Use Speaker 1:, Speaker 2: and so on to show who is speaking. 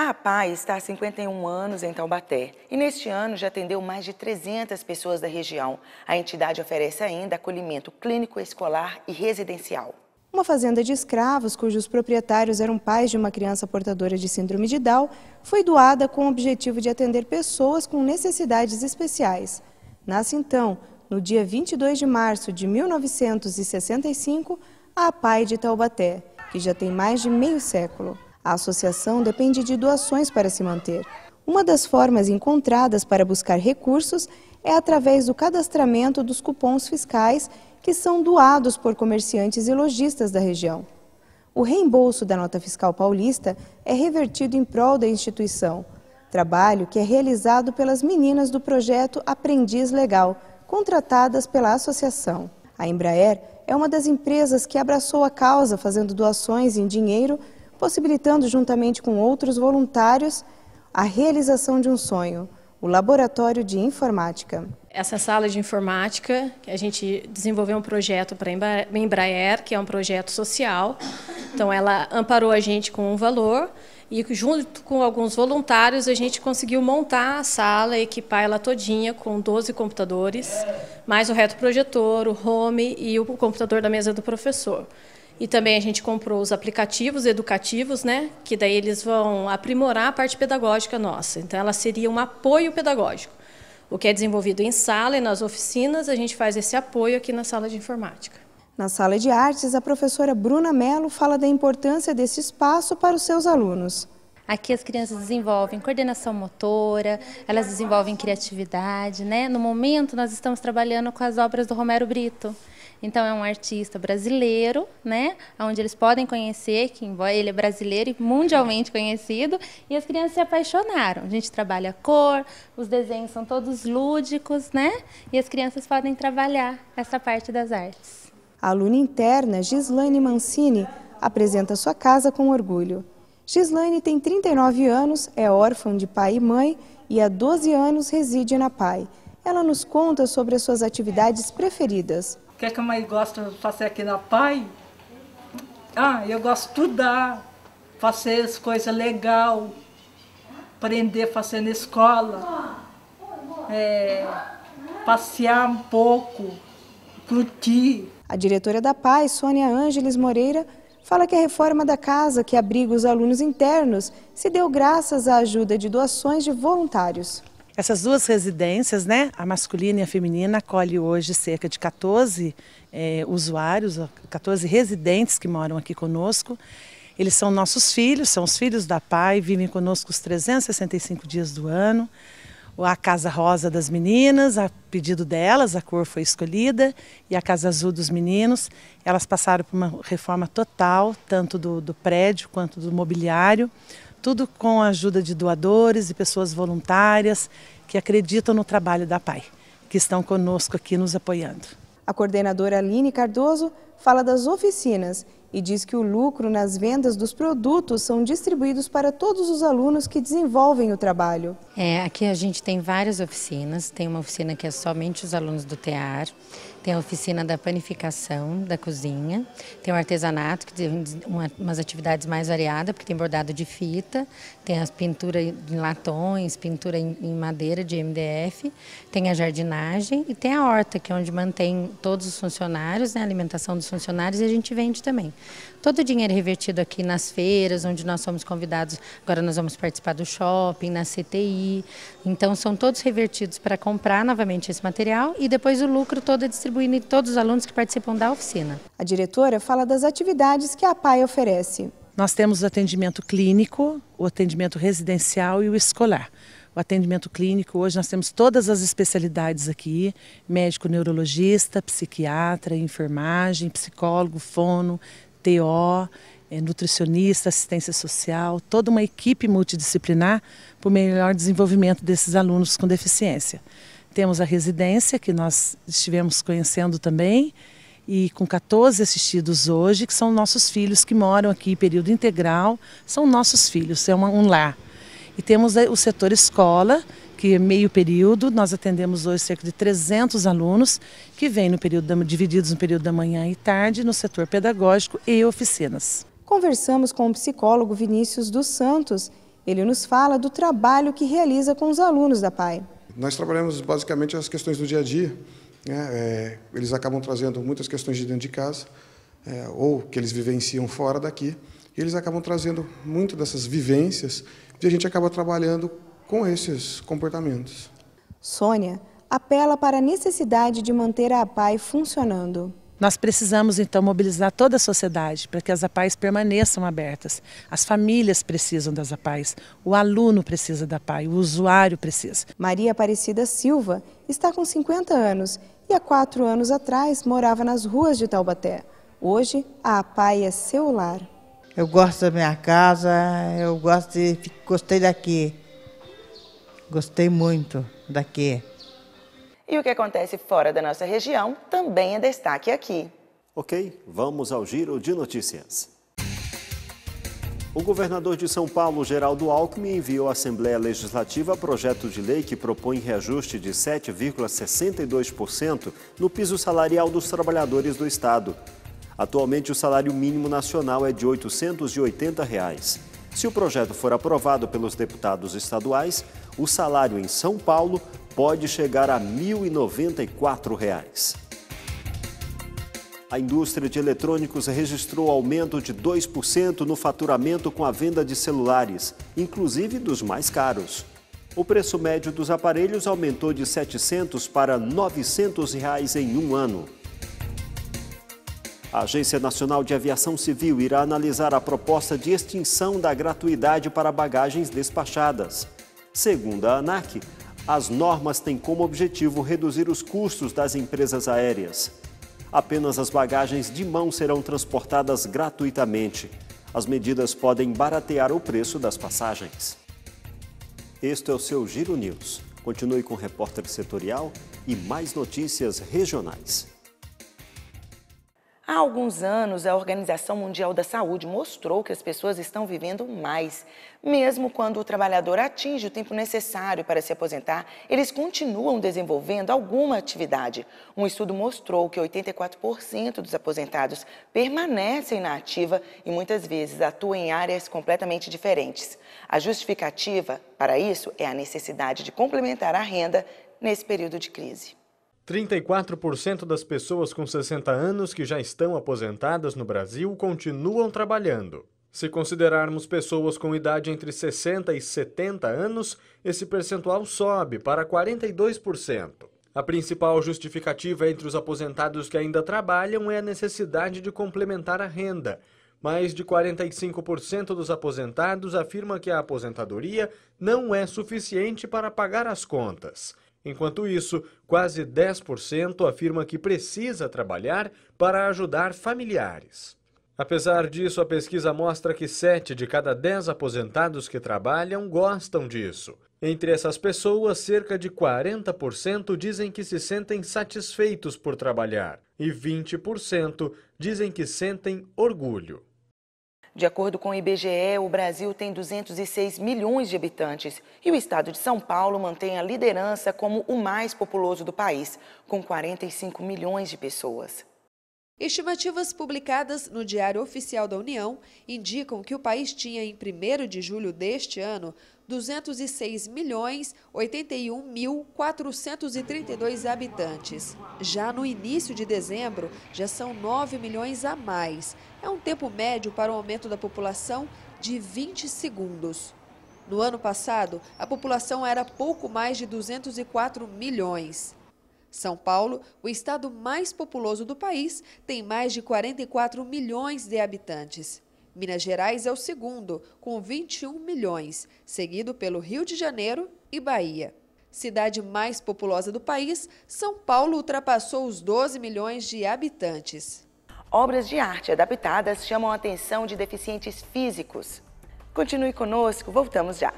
Speaker 1: A ah, APAI está há 51 anos em Taubaté e neste ano já atendeu mais de 300 pessoas da região. A entidade oferece ainda acolhimento clínico, escolar e residencial.
Speaker 2: Uma fazenda de escravos, cujos proprietários eram pais de uma criança portadora de síndrome de Down, foi doada com o objetivo de atender pessoas com necessidades especiais. Nasce então, no dia 22 de março de 1965, a APAI de Taubaté, que já tem mais de meio século. A associação depende de doações para se manter. Uma das formas encontradas para buscar recursos é através do cadastramento dos cupons fiscais que são doados por comerciantes e lojistas da região. O reembolso da nota fiscal paulista é revertido em prol da instituição, trabalho que é realizado pelas meninas do projeto Aprendiz Legal, contratadas pela associação. A Embraer é uma das empresas que abraçou a causa fazendo doações em dinheiro possibilitando, juntamente com outros voluntários, a realização de um sonho, o Laboratório de Informática.
Speaker 3: Essa sala de informática, a gente desenvolveu um projeto para a Embraer, que é um projeto social. Então, ela amparou a gente com um valor e, junto com alguns voluntários, a gente conseguiu montar a sala, equipar ela todinha com 12 computadores, mais o retroprojetor, o home e o computador da mesa do professor. E também a gente comprou os aplicativos educativos, né? Que daí eles vão aprimorar a parte pedagógica nossa. Então ela seria um apoio pedagógico. O que é desenvolvido em sala e nas oficinas, a gente faz esse apoio aqui na sala de informática.
Speaker 2: Na sala de artes, a professora Bruna Mello fala da importância desse espaço para os seus alunos.
Speaker 3: Aqui as crianças desenvolvem coordenação motora, elas desenvolvem criatividade, né? No momento nós estamos trabalhando com as obras do Romero Brito. Então é um artista brasileiro, né? Onde eles podem conhecer que ele é brasileiro e mundialmente conhecido. E as crianças se apaixonaram. A gente trabalha cor, os desenhos são todos lúdicos, né? E as crianças podem trabalhar essa parte das artes.
Speaker 2: A aluna interna Gislaine Mancini apresenta sua casa com orgulho. Gislaine tem 39 anos, é órfã de pai e mãe e há 12 anos reside na PAI. Ela nos conta sobre as suas atividades preferidas
Speaker 3: que é que a mãe gosta de fazer aqui na PAI? Ah, eu gosto de estudar, fazer as coisas legal, aprender fazendo escola, é,
Speaker 2: passear um pouco, curtir. A diretora da PAI, Sônia Ângeles Moreira, fala que a reforma da casa que abriga os alunos internos se deu graças à ajuda de doações de voluntários.
Speaker 3: Essas duas residências, né, a masculina e a feminina, acolhe hoje cerca de 14 é, eh, usuários, 14 residentes que moram aqui conosco. Eles são nossos filhos, são os filhos da PAI, vivem conosco os 365 dias do ano. A Casa Rosa das meninas, a pedido delas, a cor foi escolhida, e a Casa Azul dos meninos. Elas passaram por uma reforma total, tanto do, do prédio quanto do mobiliário tudo com a ajuda de doadores e pessoas voluntárias que acreditam no trabalho da PAI, que estão conosco aqui nos apoiando.
Speaker 2: A coordenadora Aline Cardoso fala das oficinas e diz que o lucro nas vendas dos produtos são distribuídos para todos os alunos que desenvolvem o trabalho.
Speaker 1: É, aqui a gente tem várias oficinas, tem uma oficina que é somente os alunos do TEAR, tem a oficina da panificação, da cozinha. Tem o artesanato, que tem uma, umas atividades mais variadas, porque tem bordado de fita, tem as pinturas em latões, pintura em, em, madeira de MDF, tem a jardinagem e tem a horta, que é onde mantém todos os funcionários, né, a alimentação dos funcionários e a gente vende também. Todo o dinheiro é revertido aqui nas feiras, onde nós somos convidados, agora nós vamos participar do shopping, na CTI. Então, são todos revertidos para comprar novamente esse material e depois o lucro todo é distribuído distribuindo em todos os alunos que participam da oficina. A diretora
Speaker 2: fala das atividades que a PAI oferece.
Speaker 3: Nós temos o atendimento clínico, o atendimento residencial e o escolar o atendimento clínico. Hoje nós temos todas as especialidades aqui: médico neurologista, psiquiatra, enfermagem, psicólogo, fono, TO, é, nutricionista, assistência social, toda uma equipe multidisciplinar para o melhor desenvolvimento desses alunos com deficiência. Temos a residência, que nós estivemos conhecendo também, e com 14 assistidos hoje, que são nossos filhos que moram aqui, período integral, são nossos filhos, é um lar. E temos o setor escola, que é meio período, nós atendemos hoje cerca de 300 alunos que vêm no período da, divididos no período da manhã e tarde no setor pedagógico e oficinas.
Speaker 2: Conversamos com o psicólogo Vinícius dos Santos. Ele nos fala do trabalho que realiza com os alunos da PAI.
Speaker 3: Nós trabalhamos basicamente as
Speaker 2: questões do dia a dia. Né? É, eles acabam trazendo muitas questões de dentro de casa, é, ou que eles vivenciam fora daqui, e eles acabam trazendo muito dessas vivências
Speaker 3: e a gente acaba trabalhando com esses comportamentos.
Speaker 2: Sônia apela para a necessidade de manter a APAI funcionando.
Speaker 3: Nós precisamos então mobilizar toda a sociedade para que as APAES permaneçam abertas. As famílias precisam das APAES, o aluno precisa da apais. o usuário precisa. Maria Aparecida Silva está
Speaker 2: com 50 anos e há quatro anos atrás morava nas ruas de Taubaté. Hoje, a apais é seu lar.
Speaker 3: Eu gosto da minha casa, eu gosto de, gostei daqui. Gostei muito daqui.
Speaker 1: E o que acontece fora da nossa região também é destaque aqui.
Speaker 4: Ok, vamos ao giro de notícias. O governador de São Paulo, Geraldo Alckmin, enviou à Assembleia Legislativa projeto de lei que propõe reajuste de 7,62% no piso salarial dos trabalhadores do Estado. Atualmente, o salário mínimo nacional é de R$ 880. Reais. Se o projeto for aprovado pelos deputados estaduais, o salário em São Paulo pode chegar a R$ 1.094. Reais. A indústria de eletrônicos registrou aumento de 2% no faturamento com a venda de celulares, inclusive dos mais caros. O preço médio dos aparelhos aumentou de 700 para 900 reais em um ano. A Agência Nacional de Aviação Civil irá analisar a proposta de extinção da gratuidade para bagagens despachadas. Segundo a ANAC, as normas têm como objetivo reduzir os custos das empresas aéreas. Apenas as bagagens de mão serão transportadas gratuitamente. As medidas podem baratear o preço das passagens. Este é o seu Giro News. Continue com o repórter setorial e mais notícias regionais.
Speaker 1: Há alguns anos, a Organização Mundial da Saúde mostrou que as pessoas estão vivendo mais. Mesmo quando o trabalhador atinge o tempo necessário para se aposentar, eles continuam desenvolvendo alguma atividade. Um estudo mostrou que 84% dos aposentados permanecem na ativa e muitas vezes atuam em áreas completamente diferentes. A justificativa para isso é a necessidade de complementar a renda nesse período de crise.
Speaker 4: 34% das pessoas com 60 anos que já estão aposentadas no Brasil continuam trabalhando. Se considerarmos pessoas com idade entre 60 e 70 anos, esse percentual sobe para 42%. A principal justificativa entre os aposentados que ainda trabalham é a necessidade de complementar a renda. Mais de 45% dos aposentados afirma que a aposentadoria não é suficiente para pagar as contas. Enquanto isso, quase 10% afirma que precisa trabalhar para ajudar familiares. Apesar disso, a pesquisa mostra que 7 de cada 10 aposentados que trabalham gostam disso. Entre essas pessoas, cerca de 40% dizem que se sentem satisfeitos por trabalhar e 20% dizem que sentem orgulho.
Speaker 1: De acordo com o IBGE, o Brasil tem 206 milhões de habitantes e o estado de São Paulo mantém a liderança como o mais populoso do país, com 45 milhões de pessoas. Estimativas publicadas
Speaker 2: no Diário Oficial da União indicam que o país tinha em 1 de julho deste ano 206 milhões 81 mil 432 habitantes. Já no início de dezembro, já são 9 milhões a mais. É um tempo médio para o aumento da população de 20 segundos. No ano passado, a população era pouco mais de 204 milhões. São Paulo, o estado mais populoso do país, tem mais de 44 milhões de habitantes. Minas Gerais é o segundo, com 21 milhões, seguido pelo Rio de Janeiro e Bahia. Cidade mais populosa do país,
Speaker 1: São Paulo ultrapassou os 12 milhões de habitantes. Obras de arte adaptadas chamam a atenção de deficientes físicos. Continue conosco, voltamos já.